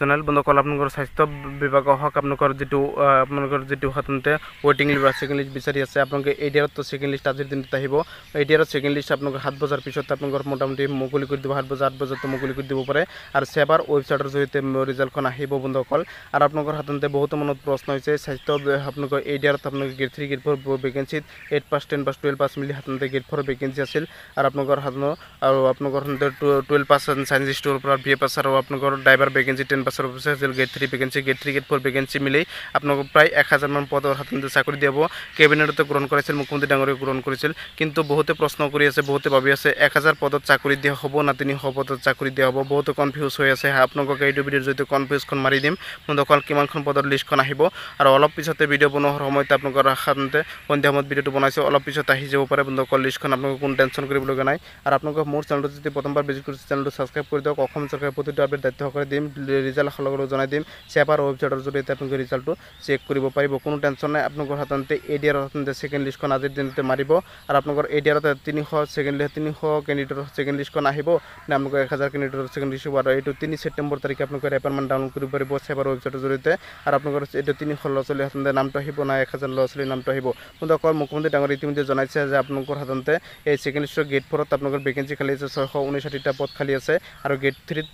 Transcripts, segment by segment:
জনালে বন্ধ কল আপোনালোকৰ স্বাস্থ্য বিভাগৰ হওক আপোনালোকৰ যিটো আপোনালোকৰ যিটো সাধাৰণতে ৱেটিং লিষ্ট বা ছেকেণ্ড লিষ্ট বিচাৰি আছে আপোনালোকে এডিয়াৰতো ছেকেণ্ড লিষ্ট আজিৰ দিনত আহিব এডিয়াৰত ছেকেণ্ড লিষ্ট আপোনালোকৰ সাত বজাৰ পিছত আপোনালোকৰ মোটামুটি মুকলি কৰি দিব সাত বজাৰ আঠ মুকলি কৰি দিব পাৰে আৰু চেবাৰ ৱেবছাইটৰ জৰিয়তে ৰিজাল্টখন আহিব বন্ধ কল আৰু আপোনালোকৰ সাধাৰণতে বহুতো মনত প্ৰশ্ন হৈছে স্বাস্থ্য আপোনালোকৰ এডিয়াৰত আপোনালোকে গ্ৰেড থ্ৰী গ্ৰেড ফ'ৰ ভেকেঞ্চিত eight pass ten pass twelve pass মিলি সাধাৰণতে গ্ৰেড ফ'ৰ ভেকেঞ্চি আছিল আৰু আপোনালোকৰ সাধাৰণ আৰু আপোনালোকৰ সাধাৰণতে টুৱেল্ভ পাছ চাইন্স ষ্টৰৰ পৰা বি এ পাছ আৰু আপোনালোকৰ ড্ৰাইভাৰ ভেকেঞ্চি টেন কেম্পাছৰ অফিচ আছিল grade three vacancy grade three grade four vacancy মিলি আপোনালোকক প্ৰায় এক হাজাৰমান পদৰ সাধাৰণতে চাকৰি দিব কেবিনেটতে গ্ৰহণ কৰিছিল মুখ্যমন্ত্ৰী ডাঙৰীয়া গ্ৰহণ কৰিছিল কিন্তু বহুতে প্ৰশ্ন কৰি আছে বহুতে ভাবি আছে এক হাজাৰ পদত চাকৰি দিয়া হ'ব না তিনিশ পদত চাকৰি দিয়া হ'ব বহুতো কনফিউজ হৈ আছে আপোনালোকক এইটো ভিডিঅ'ৰ জৰিয়তে কনফিউজখন মাৰি দিম মোৰ অকল কিমানখন পদৰ লিষ্টখন আহিব আৰু অলপ পিছতে ভিডিঅ' বনোৱাৰ সময়তে আপোনালোকৰ সাধাৰণতে সন্ধিয়া সময়ত ভিডিঅ'টো বনাইছোঁ অলপ পিছত আহি যাব পাৰে বন্ধু অকল লিষ্টখন আপোনালোকে কোনো টেনশ্যন কৰিবলগীয়া নাই আৰু আপোনালোকক মোৰ চেনেলটো যদি প্ৰথমবাৰ ভিজিট কৰিছে চেনেলটো ছাবস্ক্ৰাইব কৰি দিয়ক অসম চৰকাৰে প্ৰতিটো আপডেট দায়িত্ব সহকাৰে দিম ৰিজাল্ট ৰিজাল্ট লগত জনাই দিম চেপাৰ ৱেবছাইটৰ জৰিয়তে আপোনালোকে ৰিজাল্টটো চেক কৰিব পাৰিব কোনো টেনশ্যন নাই আপোনালোকৰ সাধাৰণতে এ ডি আৰ সাধাৰণতে ছেকেণ্ড লিষ্টখন আজিৰ দিনতে মাৰিব আৰু আপোনালোকৰ এ ডি আৰত তিনিশ ছেকেণ্ড তিনিশ কেণ্ডিডেটৰ ছেকেণ্ড লিষ্টখন আহিব নে আপোনালোকৰ এক হাজাৰ কেণ্ডিডেটৰ ছেকেণ্ড লিষ্ট হ'ব আৰু এইটো তিনি ছেপ্টেম্বৰ তাৰিখে আপোনালোকে এপইণ্টমেণ্ট ডাউনলোড কৰিব পাৰিব চেপাৰ ৱেবছাইটৰ জৰিয়তে আৰু আপোনালোকৰ এইটো তিনিশ ল'ৰা ছোৱালী সাধাৰণতে নামটো আহিব নাই এক হাজাৰ ল'ৰা ছোৱালীৰ নামটো আহিব কিন্তু অকল মুখ্যমন্ত্ৰী ডাঙৰ ইতিমধ্যে জনাইছে যে আপোনালোকৰ সাধাৰণতে এই ছেকেণ্ড লিষ্টৰ গেট ফ'ৰত আপোনালোকৰ ভেকেঞ্চি খালী আছে ছয়শ ঊনৈছ ষাঠিটা পদ খালী আছে আৰু গেট থ্ৰীত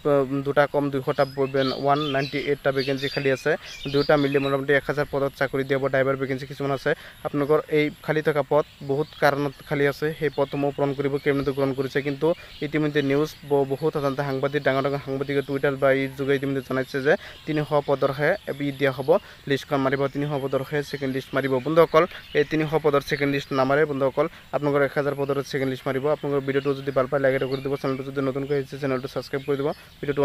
দুটা কম দুশটা ওৱান নাইণ্টি এইটটা ভেকেঞ্চি খালী আছে দুটা মিলি মোটামুটি এক হাজাৰ পদত চাকৰি দিয়াব ড্ৰাইভাৰ ভেকেঞ্চি কিছুমান আছে আপোনালোকৰ এই খালি থকা পদ বহুত কাৰণত খালী আছে সেই পদসমূহ পূৰণ কৰিব কেবিনেটে গ্ৰহণ কৰিছে কিন্তু ইতিমধ্যে নিউজ বহুত সাধাৰণতে সাংবাদিক ডাঙৰ ডাঙৰ সাংবাদিকে টুইটাৰ বা ইৰ যোগে ইতিমধ্যে জনাইছে যে তিনিশ পদৰহে ই দিয়া হ'ব লিষ্টখন মাৰিব তিনিশ পদৰহে ছেকেণ্ড লিষ্ট মাৰিব বন্ধুসকল এই তিনিশ পদৰ ছেকেণ্ড লিষ্ট নামাৰে বন্ধুসকল আপোনালোকৰ এক হাজাৰ পদৰ ছেকেণ্ড লিষ্ট মাৰিব আপোনালোকৰ ভিডিঅ'টো যদি ভাল পায় লাইক এটা কৰি দিব চেনেলটো যদি নতুনকৈ আহিছে চেনেলটো ছাবস্ক্ৰাইব কৰি দিব ভিডিঅ'টো